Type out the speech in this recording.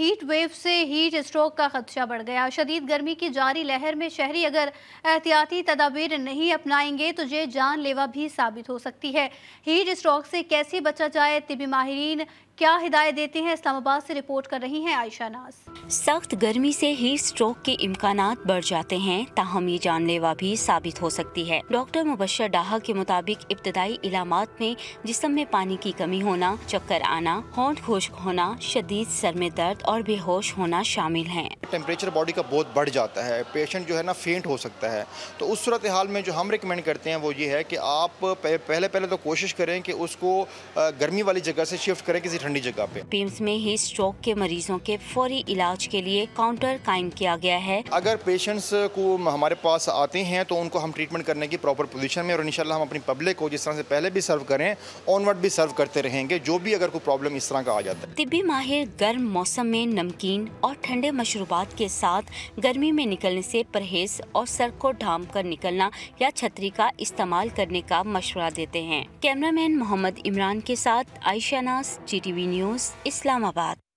heat wave से heat stroke का खदशा बढ़ गया शदीद गर्मी की जारी लहर में शहरी अगर एहतियाती तदाबीर नहीं अपनाएंगे तो ये जानलेवा भी साबित हो सकती है हीट स्ट्रोक से कैसे बचा जाए तिबी माहरीन क्या हिदायत देते हैं इस्लामाबाद से रिपोर्ट कर रही हैं आयशा नाज सख्त गर्मी से हीट स्ट्रोक के इम्कान बढ़ जाते हैं ताहम ये जानलेवा भी साबित हो सकती है डॉक्टर मुबशर डाहा के मुताबिक इब्तदाई इलामत में जिसम में पानी की कमी होना चक्कर आना होंठ खुश्क होना शदीद सर में दर्द और बेहोश होना शामिल हैं टेम्परेचर बॉडी का बहुत बढ़ जाता है पेशेंट जो है ना फेंट हो सकता है तो उस सूरत हाल में जो हम रिकमेंड करते हैं वो ये है कि आप पहले पहले तो कोशिश करें कि उसको गर्मी वाली जगह से शिफ्ट करें किसी ठंडी जगह पे पिम्स में ही स्ट्रोक के मरीजों के फौरी इलाज के लिए काउंटर कायम किया गया है अगर पेशेंट्स को हमारे पास आते हैं तो उनको हम ट्रीटमेंट करने की प्रॉपर पोजिशन में और इन हम अपनी पब्लिक को जिस तरह से पहले भी सर्व करें ऑनवर्ड भी सर्व करते रहेंगे जो भी अगर कोई प्रॉब्लम इस तरह का आ जाता है तिब्बी माहिर गर्म मौसम में में नमकीन और ठंडे मशरूबात के साथ गर्मी में निकलने से परहेज और सर को ढाम कर निकलना या छतरी का इस्तेमाल करने का मशवरा देते हैं कैमरामैन मोहम्मद इमरान के साथ आयशा नास जी न्यूज़ इस्लामाबाद